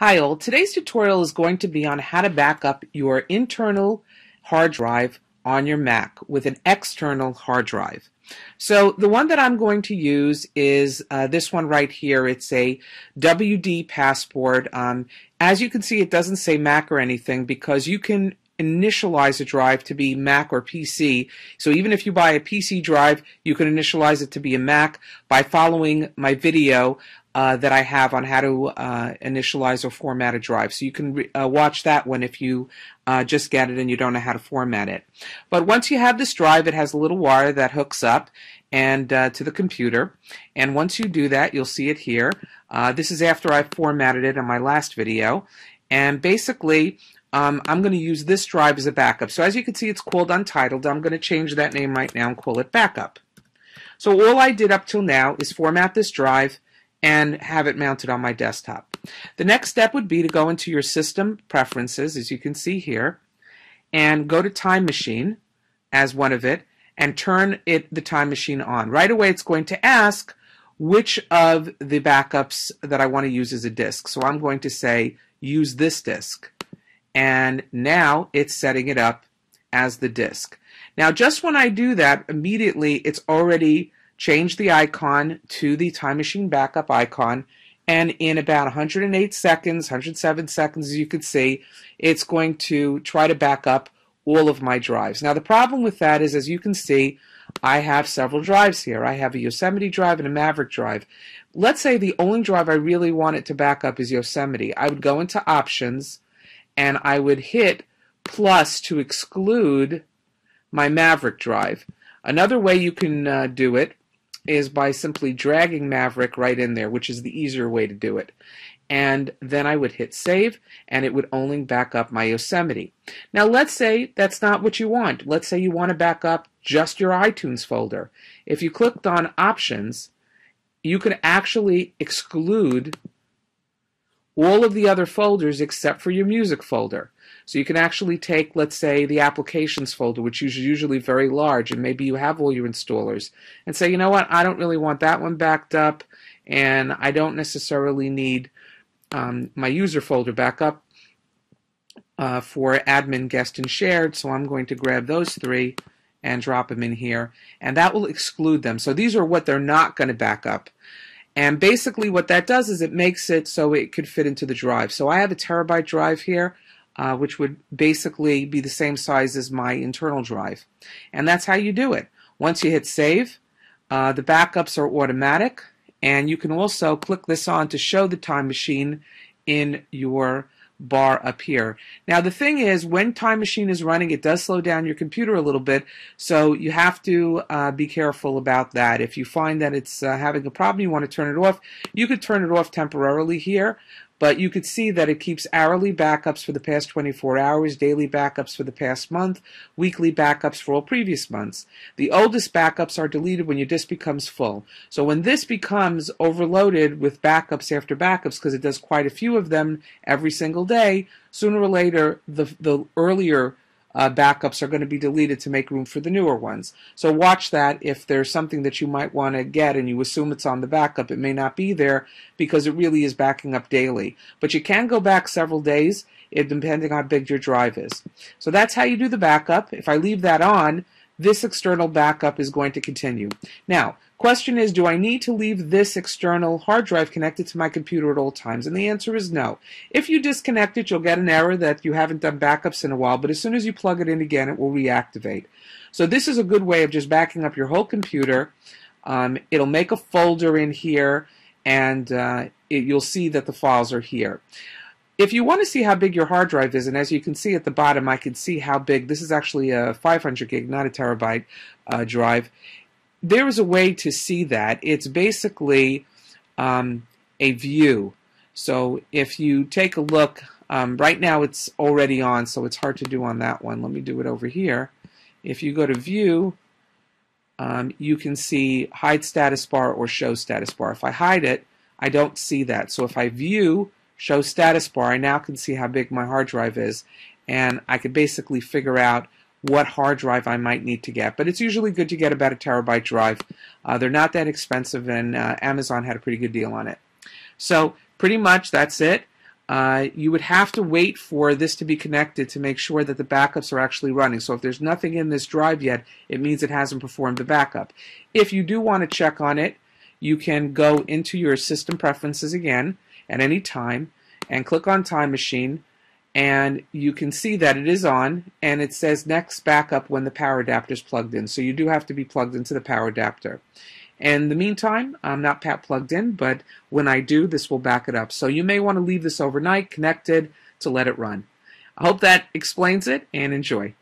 Hi all, today's tutorial is going to be on how to back up your internal hard drive on your Mac with an external hard drive. So the one that I'm going to use is uh, this one right here. It's a WD Passport. Um, as you can see, it doesn't say Mac or anything because you can initialize a drive to be Mac or PC. So even if you buy a PC drive, you can initialize it to be a Mac by following my video uh, that I have on how to uh, initialize or format a drive. So you can re- uh, watch that one if you uh, just get it and you don't know how to format it. But once you have this drive, it has a little wire that hooks up and uh, to the computer. And once you do that, you'll see it here. Uh, this is after I formatted it in my last video. And basically, um, I'm going to use this drive as a backup. So as you can see, it's called Untitled. I'm going to change that name right now and call it Backup. So all I did up till now is format this drive and have it mounted on my desktop. The next step would be to go into your system preferences, as you can see here, and go to Time Machine as one of it, and turn it the Time Machine on. Right away, it's going to ask which of the backups that I want to use as a disk. So I'm going to say, use this disk and now it's setting it up as the disk. Now just when I do that, immediately it's already changed the icon to the Time Machine Backup icon, and in about 108 seconds, 107 seconds, as you can see, it's going to try to back up all of my drives. Now the problem with that is, as you can see, I have several drives here. I have a Yosemite drive and a Maverick drive. Let's say the only drive I really want it to back up is Yosemite. I would go into Options, and I would hit plus to exclude my Maverick drive. Another way you can uh, do it is by simply dragging Maverick right in there, which is the easier way to do it. And then I would hit save, and it would only back up my Yosemite. Now, let's say that's not what you want. Let's say you want to back up just your iTunes folder. If you clicked on Options, you can actually exclude all of the other folders except for your music folder. So you can actually take, let's say, the applications folder, which is usually very large, and maybe you have all your installers, and say, you know what, I don't really want that one backed up, and I don't necessarily need um, my user folder back up uh, for admin, guest, and shared, so I'm going to grab those three and drop them in here, and that will exclude them. So these are what they're not going to back up. And basically what that does is it makes it so it could fit into the drive. So I have a terabyte drive here, uh, which would basically be the same size as my internal drive. And that's how you do it. Once you hit save, uh, the backups are automatic. And you can also click this on to show the time machine in your bar up here. Now the thing is, when Time Machine is running, it does slow down your computer a little bit, so you have to uh, be careful about that. If you find that it's uh, having a problem, you want to turn it off, you could turn it off temporarily here, but you could see that it keeps hourly backups for the past 24 hours, daily backups for the past month, weekly backups for all previous months. The oldest backups are deleted when your disk becomes full. So when this becomes overloaded with backups after backups, because it does quite a few of them every single day, sooner or later the, the earlier uh, backups are going to be deleted to make room for the newer ones. So watch that if there's something that you might want to get and you assume it's on the backup, it may not be there because it really is backing up daily. But you can go back several days depending on how big your drive is. So that's how you do the backup. If I leave that on, this external backup is going to continue. Now, Question is, do I need to leave this external hard drive connected to my computer at all times? And the answer is no. If you disconnect it, you'll get an error that you haven't done backups in a while, but as soon as you plug it in again, it will reactivate. So this is a good way of just backing up your whole computer. Um, it'll make a folder in here, and uh, it, you'll see that the files are here. If you want to see how big your hard drive is, and as you can see at the bottom, I can see how big, this is actually a 500 gig, not a terabyte uh, drive there is a way to see that. It's basically um, a view. So if you take a look, um, right now it's already on, so it's hard to do on that one. Let me do it over here. If you go to View, um, you can see Hide Status Bar or Show Status Bar. If I hide it, I don't see that. So if I View, Show Status Bar, I now can see how big my hard drive is, and I could basically figure out what hard drive I might need to get. But it's usually good to get about a terabyte drive. Uh, they're not that expensive, and uh, Amazon had a pretty good deal on it. So pretty much that's it. Uh, you would have to wait for this to be connected to make sure that the backups are actually running. So if there's nothing in this drive yet, it means it hasn't performed the backup. If you do want to check on it, you can go into your system preferences again at any time and click on Time Machine and you can see that it is on and it says next backup when the power adapter is plugged in so you do have to be plugged into the power adapter in the meantime I'm not pat plugged in but when I do this will back it up so you may want to leave this overnight connected to let it run I hope that explains it and enjoy